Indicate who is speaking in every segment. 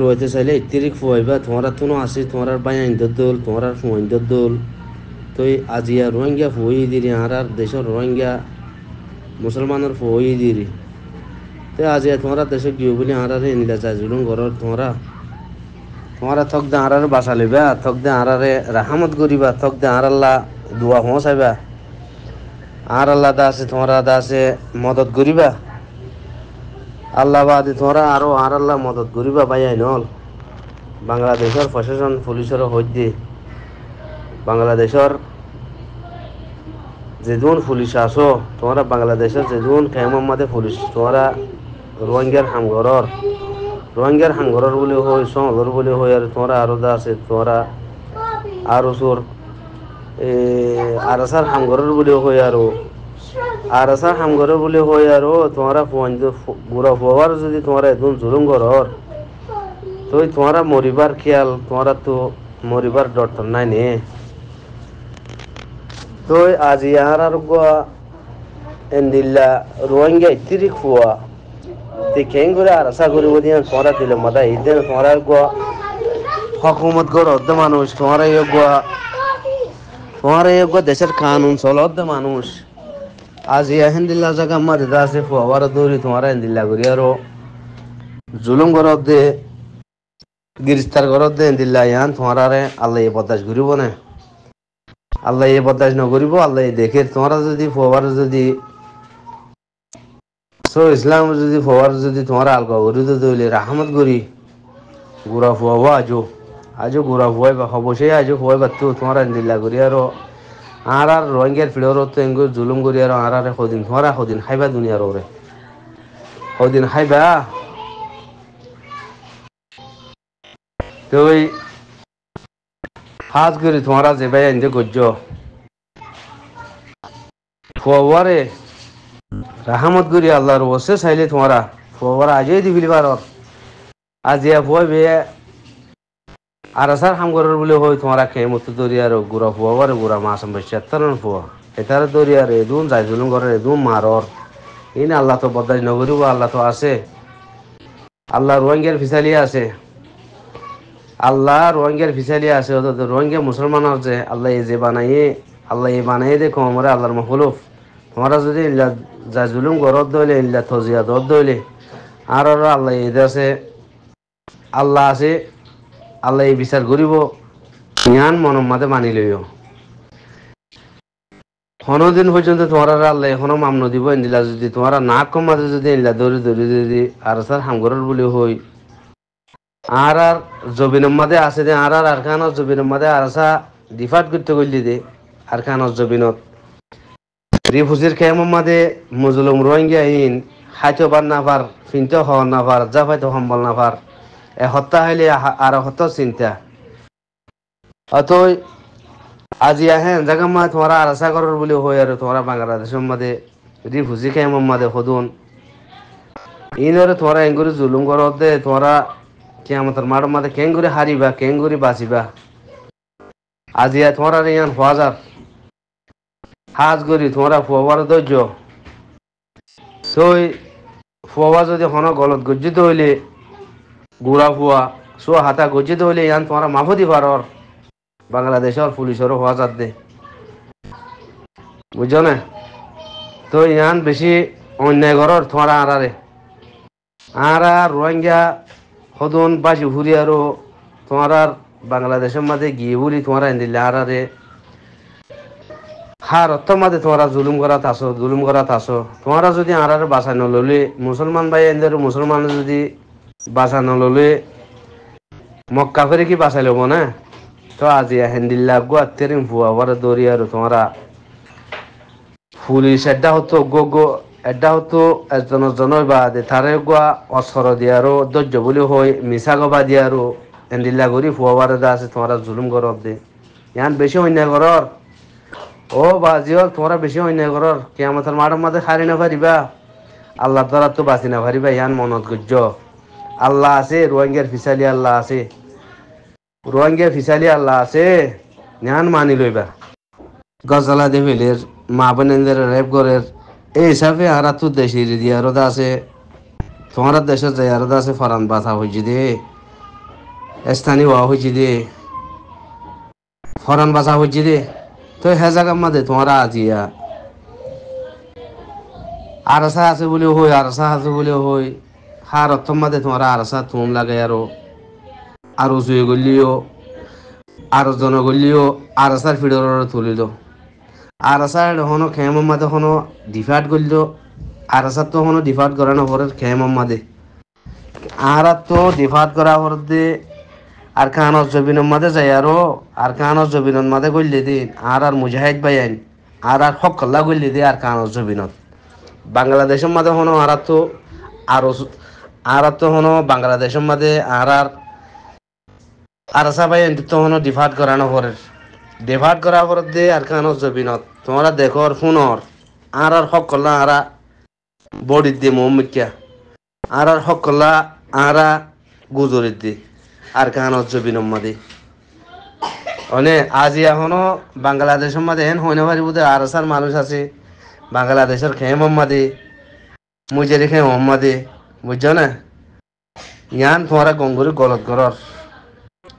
Speaker 1: রয়েতে চাইলে ইত্তিরিক ফুয়াইবা তোমারা তুনো আসি তোমার বাই আইন্দর দোল তোমার ফুয়াইন্দর দোল তো আজিয়া রোহিঙ্গা ফুই দিরি আর দেশের রোহিঙ্গা মুসলমানের ফুই দিরি তো আজিয়া তোমারা দেশে গিয়ে বলি আর এনিলা চাইছিলুম ঘরের তোমরা তোমরা থক দে আরারে বাসা লিবা থক দে আরারে রাহামত করিবা থক দে আর আল্লাহ দোয়া হসাইবা আর আল্লাহ দাসে তোমরা আছে মদত করিবা আল্লাহ বাদে তোরা আরো আর আল্লাহ মদত করিবা বাইয়াই নল বাংলাদেশের প্রশাসন পুলিশের হদ্যে বাংলাদেশের যে দুন পুলিশ আস তোমরা বাংলাদেশের যে দুন খেমে পুলিশ তোমরা রোহিঙ্গার হাঙ্গর রোহিঙ্গার হাঙ্গর বলে হয় সঙ্গর বলে হয় আর তোমরা আরো দা আছে তোমরা আরো সর আর সার হাঙ্গর বলে হয় আরো আর আসা হামঘরে বলে হয় আর তোমরা গুড়া হওয়ার যদি তোমরা একদম জুলুম ঘর তো তোমরা মরিবার খেয়াল তোমরা তো মরিবার ডর নাই নে তো আজ ইয়ার আর এন্দিল্লা রোহিঙ্গা ইত্তিরি খুয়া তে খেং করে আর আশা করি বলি তোমরা দিলে মাথা এই দিন তোমরা গোয়া হকুমত গড় অর্ধ মানুষ তোমরা ইয়ে গোয়া তোমরা ইয়ে গোয়া দেশের কানুন চল অর্ধ মানুষ आज या हिंदिल्ला जगह मत दासे फुवारा दूरी तुम्हारा हिंदिल्ला गुरिया रो জুলুম গরত দে গিরিস্তার গরত দে দিল্লা ইয়ান তোমারা রে আল্লাহ এ বদাস ঘুরিব না আল্লাহ এ বদাস নগরিব আল্লাহ দেখে তোমরা যদি ফোয়ার যদি সো ইসলাম যদি ফোয়ার যদি তোমরা আলগা গরি তো তৈলি রাহমত গরি গুড়া ফুয়াবো আজও আজও গুড়া ফুয়াই বা খবসে আজও ফুয়াই বাড়তেও তোমরা দিল্লা গরি আরো আর আর রোহিঙ্গার ফিডরত এঙ্গুর জুলুম করি আর আর আর সদিন হরা সদিন খাইবা দুনিয়ার ওরে সদিন খাইবা তুই হাজ করে তোমারা যে ভাই আনতে গজ্য ফোয়ারে রাহামত করি আল্লাহর ওসে চাইলে তোমারা ফোয়ারা আজই দিবিলি পারর আজিয়া ফোয়া বেয়া আর স্যার হামগরের বলে হই তোমরা খেয়ে মতো দরিয়ার গুড়া ফুয়া করে গুড়া মাছ বেশি তারণ ফুয়া এটার দরিয়ার এদুন যাইদুল ঘরের এদুন মারর ইন আল্লাহ তো বদাজ নগরিব আল্লাহ তো আছে আল্লাহ রোহিঙ্গার ফিসালি আছে আল্লাহ রোহিঙ্গার ফিসালি আছে অর্থাৎ রোহিঙ্গা মুসলমান আছে আল্লাহ এই যে বানাইয়ে আল্লাহ এই বানাইয়ে দেখো আমরা আল্লাহর মহলুফ তোমরা যদি ইল্লা যা জুলুম গরত দইলে ইল্লা থজিয়া দর দইলে আর আল্লাহ এদের আছে আল্লাহ আছে আল্লাহ এই বিচার করিব ইহান মনম্মাতে মানি লইও দিন পর্যন্ত তোমারা আল্লাহ এখনো মামনো দিব এনদিলা যদি তোমার না কমাতে যদি এনলা দৌড়ি দৌড়ি যদি আর স্যার হামগরের বলে হই আর আর জবিনম্মাদে আছে দে আর আর আরখানত জবিনম্মাদে আর সা ডিফাট করতে করলি দে আরখানত জবিনত রিফুজির খেমাদে মজুলম রোহিঙ্গা ইন খাইতে পার না পার ফিনতে হওয়ার না পার যা ফাইতো সম্বল না পার এ হতাহলি আর হত চিন্তা অতই আজি আহে জাগা মা তোমরা আশা করার বলে হয় আর তোমরা বাংলাদেশ মধ্যে যদি ভুজি খাই মোম মাদে হদুন ইনরে তোমরা এঙ্গুরি জুলুম করতে তোমরা কে আমাদের মাড় মাদে কেঙ্গুরি হারিবা কেঙ্গুরি বাঁচিবা আজি আহ তোমরা ইয়ান যাক সাজ করি তোমরা ফুয়াবার ধৈর্য তই ফুয়াবা যদি হন গলত গজ্জিত হইলে গুড়া হুয়া সুয়া হাতা গজিত হইলে ইয়ান তোমার মাফতি দিবার বাংলাদেশের পুলিশের হওয়া যাত দে বুঝছো না তো ইয়ান বেশি অন্যায় ঘর তোমার আড়ারে আড়া রোহিঙ্গা সদন বাজি হুরিয়ারও তোমার আর বাংলাদেশের মাঝে গিয়ে বলি তোমার এনদিলে আড়ারে হার অর্থ মাঝে তোমরা জুলুম করা থাসো জুলুম করা থাসো তোমরা যদি আড়ারে বাসায় নললে মুসলমান ভাই এনদের মুসলমান যদি বাঁচানো ললে মক্কা করে কি বাঁচাই লব না তো আজি হেন্দিল্লা গো আত্মেরিং ভুয়া ভরা দৌড়ি আর তোমরা পুলিশ এড্ডা হতো গো গো এড্ডা হতো এজন জনই বা তারে গোয়া অসর দিয়ারো ধৈর্য বুলি হই মিছা গবা দিয়ারো হেন্দিল্লা গরি ভুয়া ভরা দা আছে তোমরা জুলুম করব দে ইয়ান বেশি অন্যায় করর ও বাজিও তোমরা বেশি অন্যায় করর কেয়ামতের মাঠের মাঝে হারি না পারিবা আল্লাহ দ্বারা তো বাঁচি না পারিবা ইয়ান মনত গুজ্জ আল্লাহ আছে রোহিঙ্গার ফিসালি আল্লাহ আছে রোহিঙ্গা ফিসালি আল্লাহ আছে নিয়ান মানি লইবা গজালা দেবিলের মা বোনেন্দ্রের রেপ করের এই হিসাবে আর তো দেশে দিয়া রোদা আছে তোমার দেশে যাই আর আছে ফরান বাথা হয়েছি দে স্থানীয় হওয়া হয়েছি দে ফরান বাসা হয়েছি দে তো হে জায়গা মাঝে তোমার আজিয়া আরসা আছে বলে হই আরসা আছে বলে হই হারত তোমাদের তোমরা আরসা তুম লাগে আরো আরো জুয়ে গলিও আরো জন গলিও আরসার ফিডর তুলিল আরসার হনো খেম মাদে হনো ডিফাট গলিল আরসার তো হনো ডিফাট করানো হরের খেম মাদে আর তো ডিফাট করা হর দে আর খান জবিন মাদে যাই আরো আর খান জবিন মাদে গলিয়ে দিন আর আর মুজাহিদ আইন আর আর হক কল্লা গলিয়ে দে আর খান জবিনত বাংলাদেশের মাদে হনো আর তো আরো আর তো হনো বাংলাদেশের মাঝে আর আর আর সবাই তো হনো ডিভার্ট করানো পরে ডিভার্ট করা পর দে আর কানো জবিনত তোমরা দেখো ফোনর আর আর হক করলা আরা বডি দি মোমিকা আর আর হক করলা আরা দে দি আর কানো জবিন মাদি অনে আজি এখনো বাংলাদেশের মাঝে হেন হইনে পারি বুঝে আর মানুষ আছে বাংলাদেশের খেয়ে মোহাম্মদে মুজেরি খেয়ে মোহাম্মদে বুঝছো না ইয়ান তোমারা গঙ্গুরি গলত গরর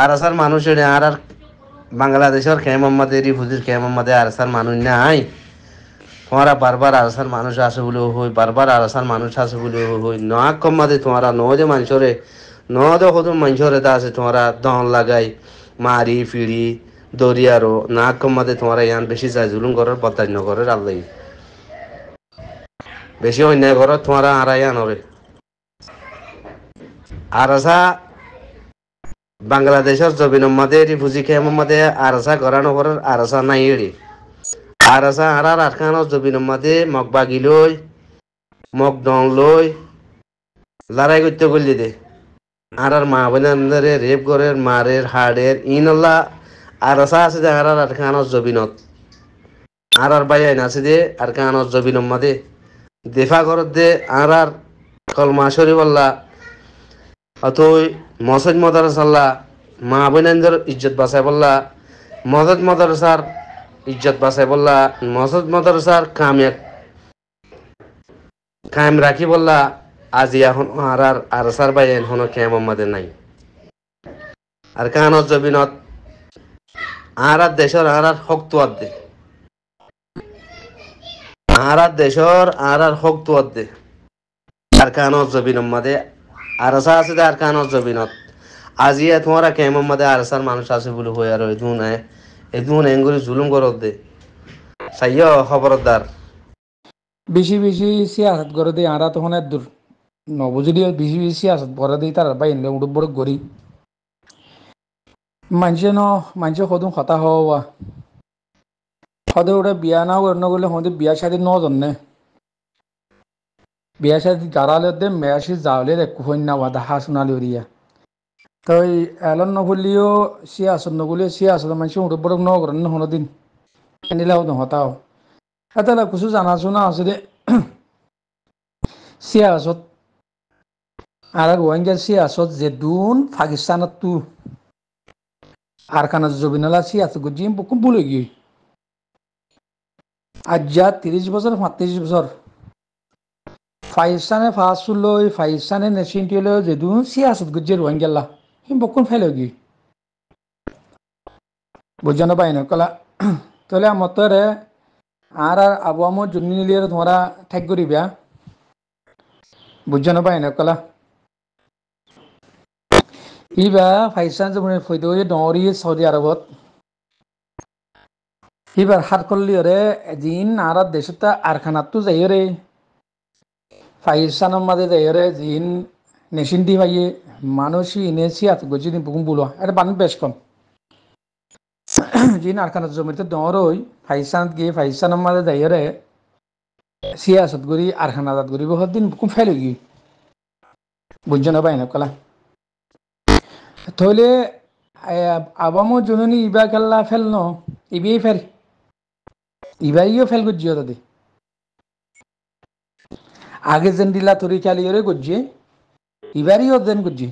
Speaker 1: আর আসার মানুষ আর আর বাংলাদেশের খেম আমাদের রিফুজির খেম আমাদের আর আসার মানুষ না আই তোমারা বারবার আর আসার মানুষ আসে বলে হই বারবার আর আসার মানুষ আসে বলে হই না কমাদে তোমারা নদে মানুষরে নদে হতো মানুষরে তা আছে তোমারা দন লাগাই মারি ফিরি দরিয়ারও না কমাদে তোমারা ইয়ান বেশি যায় জুলুম করার বদান্য করার আল্লাহ বেশি অন্যায় করার আর আড়াই হবে আরসা বাংলাদেশের জবিন মাদে রিফুজি খেম মাদে আরসা গরানো করার আরসা নাই এড়ি আরসা হারার আরখানো জবিন মাদে মগ বাগি লই মগ ডং লই লড়াই করতে গলি দে আর আর মা বোনারে রেপ করে মারের হাড়ের ইনল্লা আরসা আছে যে আর আরখানো জবিনত আর আর বাই আইন আছে দে আরখানো জবিন মাদে দেফা ঘর দে আর আর কলমা শরীবল্লা অথই মসজ মদারসাল্লাহ মা আবিনানদের ইজ্জত বাসায় বললা মসজ মদারসার ইজ্জত বাসায় বললা মসজ মদারসার কামে কায়েম রাখি বললা আজি এখন আর আর আর সার বাই এখন কেম আমাদের নাই আর কান জবিনত আর আর দেশের আর আর শক্ত আদে আর আর দেশের আর আর শক্ত আদে আর কান জবিন আমাদের আরসা আছে দে আর কানত জবিনত আজিয়া তোমারা কেমন মাদে আরসার মানুষ আছে বলে হয়ে আর এদুন এ এদুন এঙ্গুলি জুলুম করত দে সাইয় খবরদার
Speaker 2: বেশি বেশি সিয়াসত করে দে আরা তখন এক দূর নবজুরি বেশি বেশি সিয়াসত করে দেই তার বাই এনে উড়ব বড় গরি মানুষে ন মানুষে সদু হতা হওয়া সদে ওটা বিয়া নাও অন্য গেলে হতে বিয়া শাদী ন জন্যে বিয়াশাদি গারালতে মেয়াশি জাওলের কুহন্যা ওয়াদা হাসুনাল উরিয়া তো ওই এলন নগুলিও সি আসন নগুলিও সি আসন মানুষ উড়ে বড় নগরণ হনদিন নিলাও নহতাও এটা কিছু জানা শোনা আসলে সি আসত আর রোহিঙ্গা সি আসত যে দুন পাকিস্তানত তু আর কানা জবিনালা সি আসত গুজিম বুকুম বলে গিয়ে আজ যা তিরিশ বছর পঁয়ত্রিশ বছর ফাইসানে ফাঁসু লৈ ফাইসানে নেচিনটি লৈ যদিও সিয়াসত গুজি ৰোহিংগেলা সি বকুন ফেলগি বুঝানো পাই না কলা তলে মতরে আর আর আবু আমার জুনি ধরা ঠেক করিবা বুঝানো পাই না কলা ইবা ফাইসান যেমন ফৈদৌ ডরি সৌদি আরবত ইবার হার করলি রে এদিন আর দেশত আরখানাত তো যাই রে Faizan Amade Dayere Zin Neshindi Vaye Manoshi Inesia Gojini Bumbulo at Ban Beshcom. Jin Arkana Zomit Doroi Faizan gave Faizan Amade Dayere Siasat Guri Arkanadat Guri Bohodin Bukum Felugi Bunjana Bainakala. তাহলে আবামো জননী ইবা কাল্লা ফেলনো ইবিয়ে fail ইবাইও fail গুজিও দাদি আগে জেন্ডিলা তরি চালি রে করছি ইবারই যেন করছি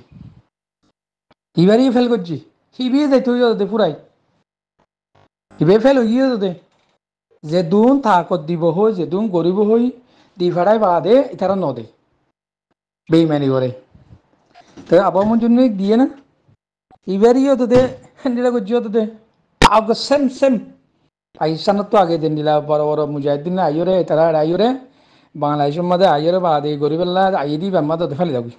Speaker 2: ইবারই ফেল করছি হিবিয়ে যাই তুই যদি পুরাই হিবে ফেল হইয়া যদি যে দুন তাকত দিব হই যে দুন গরিব হই দি ফেড়াই দে তারা ন দে বেইমানি করে তো আবার জন্য দিয়ে না ইবারই হতো দে হ্যান্ডিলা করছি হতো দে আগে সেম সেম পাকিস্তানের তো আগে দিন দিলা বড় বড় মুজাহিদিন আইরে রে তারা আইও বাংলাদেশের মধ্যে আইয়ের বাদে গরিবেল্লা আইয়ে দিই বেম্মা দতে ফেলে যাবি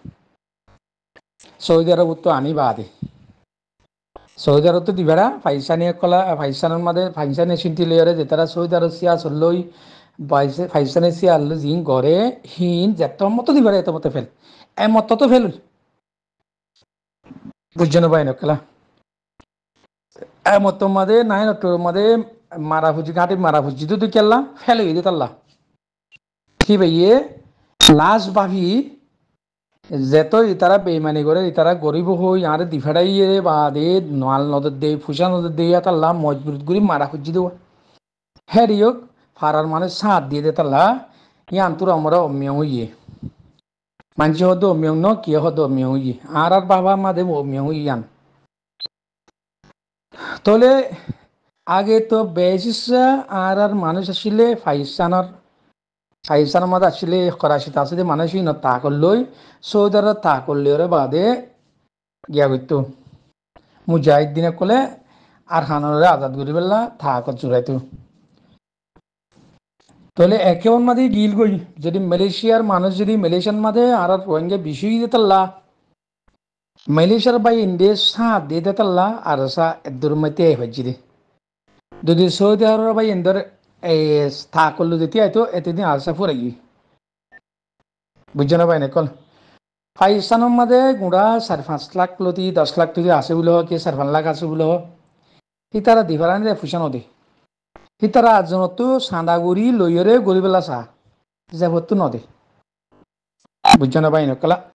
Speaker 2: সৌদি আরব তো আমি বাদে সৌদি আরব তো দিবেরা ফাইসানি কলা ফাইসানের মধ্যে ফাইসানে চিন্তি লইয়ারে যে তারা সৌদি আরব সিয়া চললই ফাইসানে সিয়া আল্লো জিং ঘরে হিন যেত মতো দিবেরা এত মতো ফেল এ মত তো ফেলুল বুঝছেন ভাই নকলা এ মতো মাদে নাই নটোর মাদে মারা ফুজি ঘাটে মারা ফুজি তো তুই কেলা ফেলে দিতাল্লা কি ভাইয়ে লাশ ভাবি যেত ইতারা বেইমানি করে ইতারা গরিব হই আর দিফাড়াই বা দে নোয়াল নদের দে ফুসা নদের দে তাল্লা মজবুত করি মারা খুঁজি দেওয়া হ্যাঁ রিওক ফারার মানে সাঁত দিয়ে দে তাল্লা ই আন্তর আমরা অম্য হইয়ে মানছি হদ অম্য ন কি হদ অম্য হইয়ে আর আর বাবা মা দেব অম্য হইয়ান তলে আগে তো বেশিসা আর আর মানুষ আসিলে ফাইসানার আহিবচানৰ মাজত আছিলে কৰাচিত আছিলে মানুহে সি তা লৈ সৌদার তা করলে ওরে বাদে গিয়া গৈতো মুজাহিদ্দিনে ক'লে হানরে আজাদ কৰি পেলা কর চুরাইতো তাহলে একেবাৰ মাঝে গিল গই যদি মালয়েশিয়ার মানুষ যদি মালয়েশিয়ার মাঝে আর রোহিঙ্গা বিষয় তাল্লা মালয়েশিয়ার বাই ইন্ডিয়া সাঁত দিয়ে তাল্লা আর সা এদুর মাইতে হজ্জি দে যদি সৌদি আরব বাই Indore taaquluditi ayto etidin alsa furagi বুঝছো না ভাই কল পাকিস্তানের মাদে গুঁড়া চার পাঁচ লাখ লতি দশ লাখ লতি আছে বলে কি চার পাঁচ লাখ আছে বলে সি তারা দিবারানি দে ফুসান দে সি তারা আজনতো চাঁদাগুড়ি লইয়রে গরিবেলা চাহ যাবতো নদে বুঝছো না ভাই কলা